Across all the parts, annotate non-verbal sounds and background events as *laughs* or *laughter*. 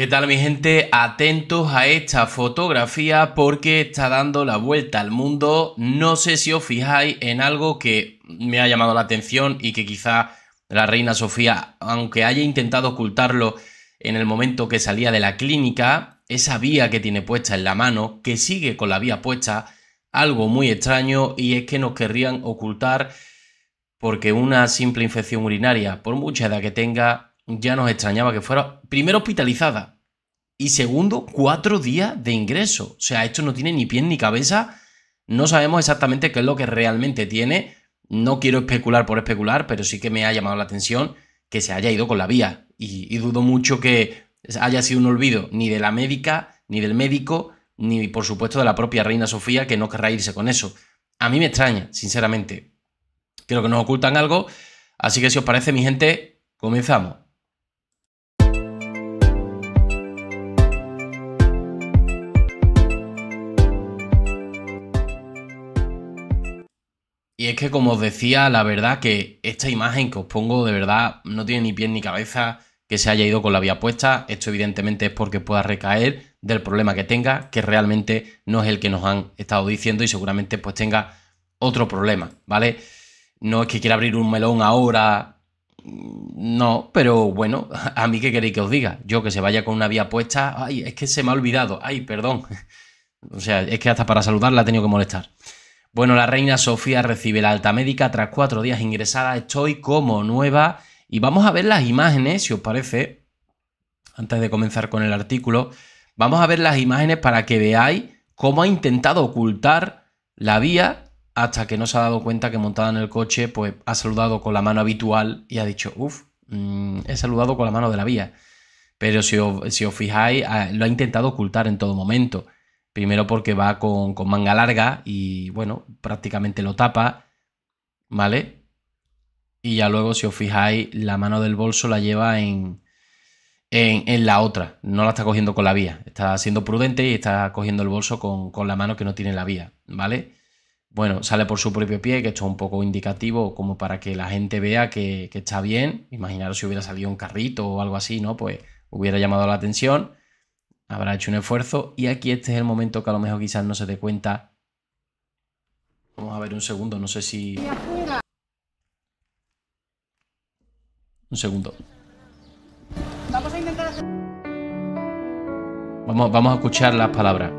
¿Qué tal mi gente? Atentos a esta fotografía porque está dando la vuelta al mundo. No sé si os fijáis en algo que me ha llamado la atención y que quizá la reina Sofía, aunque haya intentado ocultarlo en el momento que salía de la clínica, esa vía que tiene puesta en la mano, que sigue con la vía puesta, algo muy extraño y es que nos querrían ocultar porque una simple infección urinaria, por mucha edad que tenga, ya nos extrañaba que fuera, primero, hospitalizada y segundo, cuatro días de ingreso. O sea, esto no tiene ni pies ni cabeza. No sabemos exactamente qué es lo que realmente tiene. No quiero especular por especular, pero sí que me ha llamado la atención que se haya ido con la vía. Y, y dudo mucho que haya sido un olvido ni de la médica, ni del médico, ni por supuesto de la propia reina Sofía, que no querrá irse con eso. A mí me extraña, sinceramente. Creo que nos ocultan algo. Así que si os parece, mi gente, comenzamos. Y es que como os decía, la verdad que esta imagen que os pongo de verdad no tiene ni pie ni cabeza que se haya ido con la vía puesta. Esto evidentemente es porque pueda recaer del problema que tenga, que realmente no es el que nos han estado diciendo y seguramente pues tenga otro problema, ¿vale? No es que quiera abrir un melón ahora, mm, no, pero bueno, *laughs* a mí qué queréis que os diga. Yo que se vaya con una vía puesta, ay, es que se me ha olvidado, ay, perdón. *laughs* O sea, es que hasta para saludarla ha tenido que molestar. Bueno, la reina Sofía recibe la alta médica tras cuatro días ingresada. Estoy como nueva y vamos a ver las imágenes, si os parece, antes de comenzar con el artículo. Vamos a ver las imágenes para que veáis cómo ha intentado ocultar la vía hasta que no se ha dado cuenta que montada en el coche, pues ha saludado con la mano habitual y ha dicho, uff, mm, he saludado con la mano de la vía. Pero si os, si os fijáis, ah, lo ha intentado ocultar en todo momento. Primero porque va con, manga larga y bueno, prácticamente lo tapa, ¿vale? Y ya luego, si os fijáis, la mano del bolso la lleva en, en, la otra, no la está cogiendo con la vía. Está siendo prudente y está cogiendo el bolso con, la mano que no tiene la vía, ¿vale? Bueno, sale por su propio pie, que esto es un poco indicativo como para que la gente vea que, que está bien. Imaginaros si hubiera salido un carrito o algo así, ¿no? Pues hubiera llamado la atención habrá hecho un esfuerzo y aquí este es el momento que a lo mejor quizás no se dé cuenta. Vamos a ver un segundo, no sé si... Un segundo. Vamos a intentar Vamos, vamos a escuchar las palabras.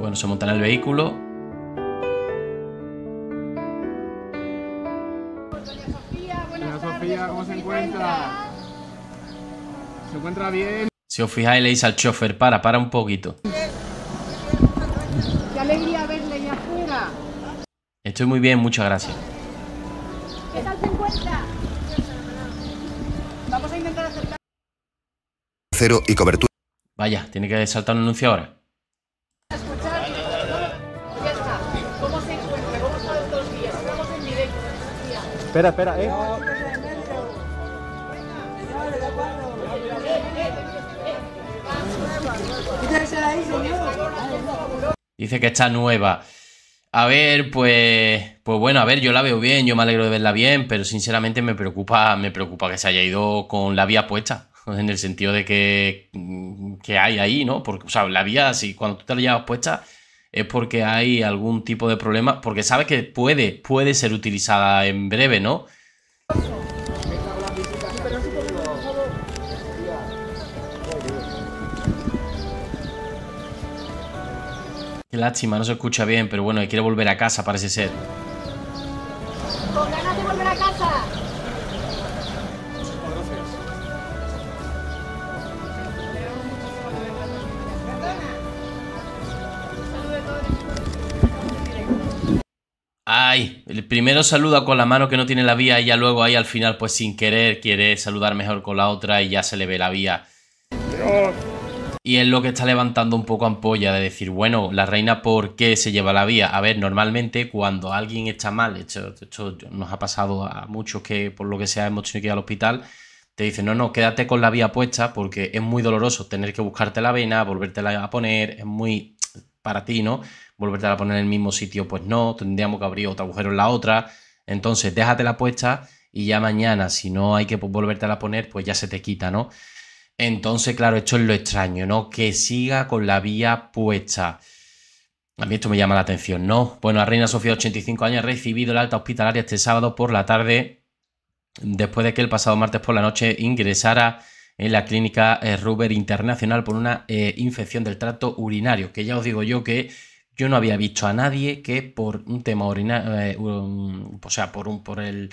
Bueno, se monta el vehículo, se encuentra? ¿Se encuentra bien? Si os fijáis, le dice al chofer, para, para un poquito. Qué alegría verle ya afuera. Estoy muy bien, muchas gracias. ¿Qué tal se encuentra? Vamos a intentar acercar. Cero y cobertura. Vaya, tiene que saltar un anuncio ahora. ¿Cómo se encuentra? Espera, espera, eh. Dice que está nueva. A ver, pues. Pues bueno, a ver, yo la veo bien, yo me alegro de verla bien, pero sinceramente me preocupa, me preocupa que se haya ido con la vía puesta. *laughs* En el sentido de que, que hay ahí, ¿no? Porque, o sea, la vía, si cuando tú te la llevas puesta, es porque hay algún tipo de problema. Porque sabes que puede, puede ser utilizada en breve, ¿no? Lástima, no se escucha bien, pero bueno, y quiere volver a casa, parece ser. Con ganas volver a casa. Ay, primero saluda con la mano que no tiene la vía y ya luego ahí al final pues sin querer quiere saludar mejor con la otra y ya se le ve la vía. Y es lo que está levantando un poco ampolla de decir, bueno, la reina, ¿por qué se lleva la vía? A ver, normalmente cuando alguien está mal, esto, nos ha pasado a muchos que por lo que sea hemos tenido que ir al hospital, te dicen, no, no, quédate con la vía puesta porque es muy doloroso tener que buscarte la vena, volvértela a poner, es muy para ti, ¿no? volverte a poner en el mismo sitio, pues no, tendríamos que abrir otro agujero en la otra. Entonces, déjate la puesta y ya mañana, si no hay que pues, volverte a poner, pues ya se te quita, ¿no? Entonces, claro, esto es lo extraño, ¿no? Que siga con la vía puesta. A mí esto me llama la atención, ¿no? Bueno, la reina Sofía, 85 años, ha recibido el alta hospitalaria este sábado por la tarde, después de que el pasado martes por la noche ingresara en la clínica eh, Ruber Internacional por una eh, infección del trato urinario, que ya os digo yo que yo no había visto a nadie que por un tema urinario, eh, o sea, por, un, por el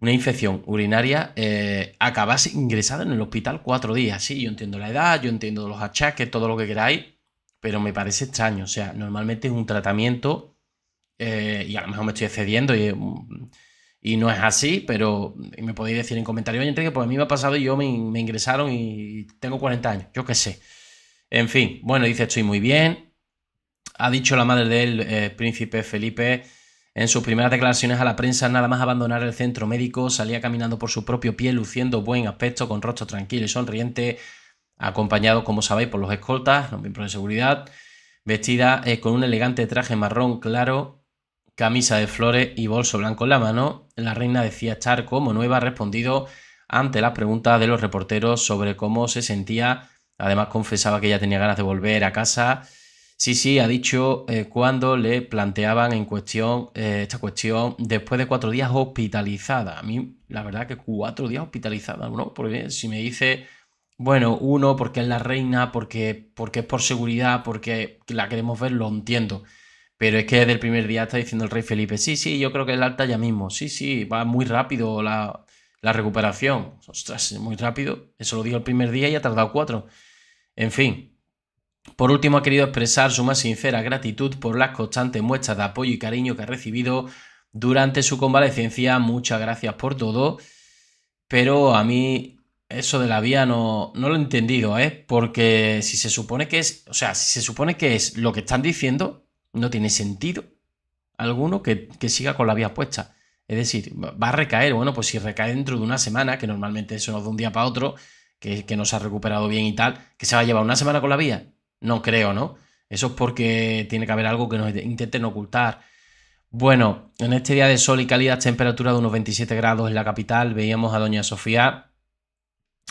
una infección urinaria, eh, acabas ingresado en el hospital cuatro días. Sí, yo entiendo la edad, yo entiendo los achaques, todo lo que queráis, pero me parece extraño. O sea, normalmente es un tratamiento, eh, y a lo mejor me estoy excediendo y, y no es así, pero me podéis decir en comentarios, oye, pues a mí me ha pasado y yo me, ingresaron y tengo 40 años, yo qué sé. En fin, bueno, dice, estoy muy bien. Ha dicho la madre del eh, príncipe Felipe en sus primeras declaraciones a la prensa, nada más abandonar el centro médico, salía caminando por su propio pie, luciendo buen aspecto, con rostro tranquilo y sonriente, acompañado, como sabéis, por los escoltas, los miembros de seguridad, vestida eh, con un elegante traje marrón claro, camisa de flores y bolso blanco en la mano. La reina decía estar como nueva, respondido ante las preguntas de los reporteros sobre cómo se sentía. Además confesaba que ya tenía ganas de volver a casa Sí, sí, ha dicho eh, cuando le planteaban en cuestión eh, esta cuestión después de cuatro días hospitalizada. A mí, la verdad, que cuatro días hospitalizada, ¿no? Porque si me dice, bueno, uno porque es la reina, porque, porque es por seguridad, porque la queremos ver, lo entiendo. Pero es que desde el primer día está diciendo el rey Felipe, sí, sí, yo creo que es alta ya mismo, sí, sí, va muy rápido la, la recuperación. Ostras, muy rápido. Eso lo dijo el primer día y ha tardado cuatro. En fin, por último, ha querido expresar su más sincera gratitud por las constantes muestras de apoyo y cariño que ha recibido durante su convalecencia. Muchas gracias por todo. Pero a mí eso de la vía no, no lo he entendido, ¿eh? Porque si se supone que es, o sea, si se supone que es lo que están diciendo, no tiene sentido alguno que, siga con la vía puesta. Es decir, va a recaer, bueno, pues si recae dentro de una semana, que normalmente eso no es de un día para otro, que, que no se ha recuperado bien y tal, que se va a llevar una semana con la vía. No creo, ¿no? Eso es porque tiene que haber algo que nos intenten ocultar. Bueno, en este día de sol y calidad, temperatura de unos 27 grados en la capital, veíamos a Doña Sofía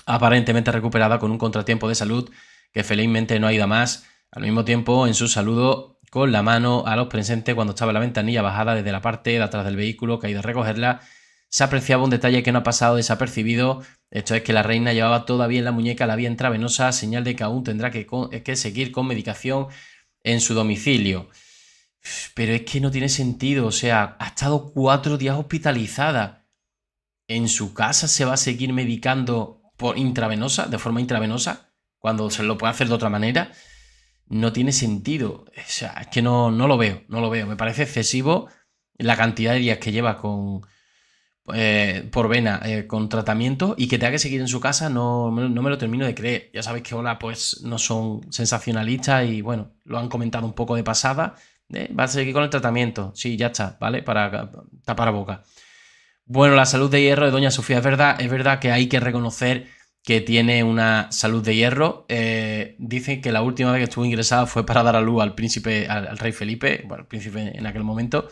aparentemente recuperada con un contratiempo de salud que felizmente no ha ido más. Al mismo tiempo, en su saludo con la mano a los presentes cuando estaba la ventanilla bajada desde la parte de atrás del vehículo, que ha ido a recogerla se apreciaba un detalle que no ha pasado desapercibido, esto es que la reina llevaba todavía en la muñeca la vía intravenosa, señal de que aún tendrá que, seguir con medicación en su domicilio. Pero es que no tiene sentido, o sea, ha estado cuatro días hospitalizada. ¿En su casa se va a seguir medicando por intravenosa, de forma intravenosa, cuando se lo puede hacer de otra manera? No tiene sentido. O sea, es que no, no lo veo, no lo veo. Me parece excesivo la cantidad de días que lleva con, eh, por vena eh, con tratamiento y que tenga que seguir en su casa, no, no, me lo termino de creer. Ya sabéis que hola, pues no son sensacionalistas y bueno, lo han comentado un poco de pasada. ¿eh? va a seguir con el tratamiento, sí, ya está, ¿vale? Para tapar boca. Bueno, la salud de hierro de Doña Sofía, es verdad, es verdad que hay que reconocer que tiene una salud de hierro. dicen que la última vez que estuvo ingresada fue para dar a luz al príncipe, al, rey Felipe, bueno, al príncipe en aquel momento.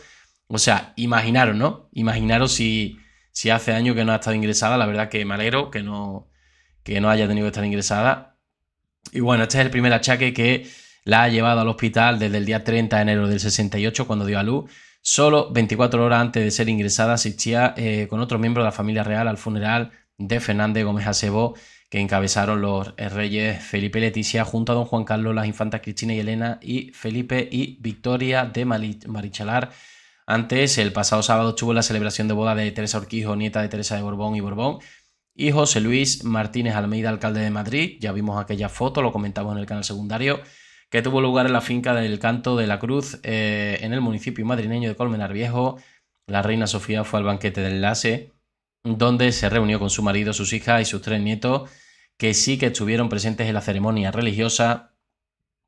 O sea, imaginaros, ¿no? Imaginaros si, si hace años que no ha estado ingresada, la verdad que me alegro que no, que no haya tenido que estar ingresada. Y bueno, este es el primer achaque que la ha llevado al hospital desde el día 30 de enero del 68, cuando dio a luz. Solo 24 horas antes de ser ingresada asistía eh, con otro miembro de la familia real al funeral de Fernández Gómez Acebo, que encabezaron los eh, reyes Felipe y Leticia junto a don Juan Carlos, las infantas Cristina y Elena y Felipe y Victoria de Marichalar antes, el pasado sábado tuvo la celebración de boda de Teresa Orquijo, nieta de Teresa de Borbón y Borbón, y José Luis Martínez Almeida, alcalde de Madrid. Ya vimos aquella foto, lo comentamos en el canal secundario, que tuvo lugar en la finca del Canto de la Cruz, eh, en el municipio madrileño de Colmenar Viejo. La reina Sofía fue al banquete del enlace, donde se reunió con su marido, sus hijas y sus tres nietos, que sí que estuvieron presentes en la ceremonia religiosa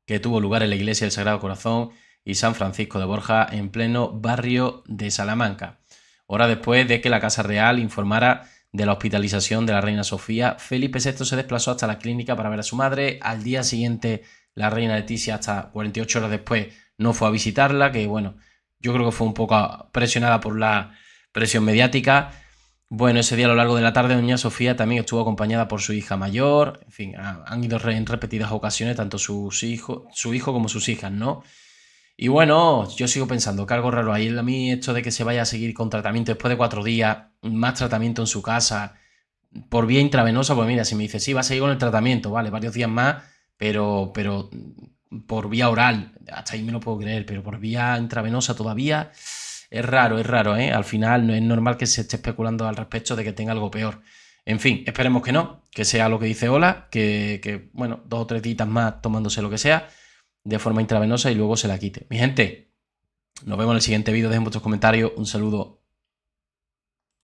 que tuvo lugar en la iglesia del Sagrado Corazón y San Francisco de Borja en pleno barrio de Salamanca, hora después de que la Casa Real informara de la hospitalización de la reina Sofía, Felipe VI se desplazó hasta la clínica para ver a su madre. Al día siguiente, la reina Leticia, hasta 48 horas después, no fue a visitarla, que bueno, yo creo que fue un poco presionada por la presión mediática. Bueno, ese día a lo largo de la tarde, doña Sofía también estuvo acompañada por su hija mayor. En fin, han ido en repetidas ocasiones tanto sus hijos, su hijo como sus hijas, ¿no? Y bueno, yo sigo pensando que algo raro ahí. A mí esto de que se vaya a seguir con tratamiento después de cuatro días, más tratamiento en su casa, por vía intravenosa, pues mira, si me dice, sí, va a seguir con el tratamiento, vale, varios días más, pero, pero mm, por vía oral, hasta ahí me lo puedo creer, pero por vía intravenosa todavía es raro, es raro, ¿eh? Al final no es normal que se esté especulando al respecto de que tenga algo peor. En fin, esperemos que no, que sea lo que dice hola que, que bueno, dos o tres días más tomándose lo que sea de forma intravenosa y luego se la quite. Mi gente, nos vemos en el siguiente vídeo. Dejen vuestros comentarios. Un saludo.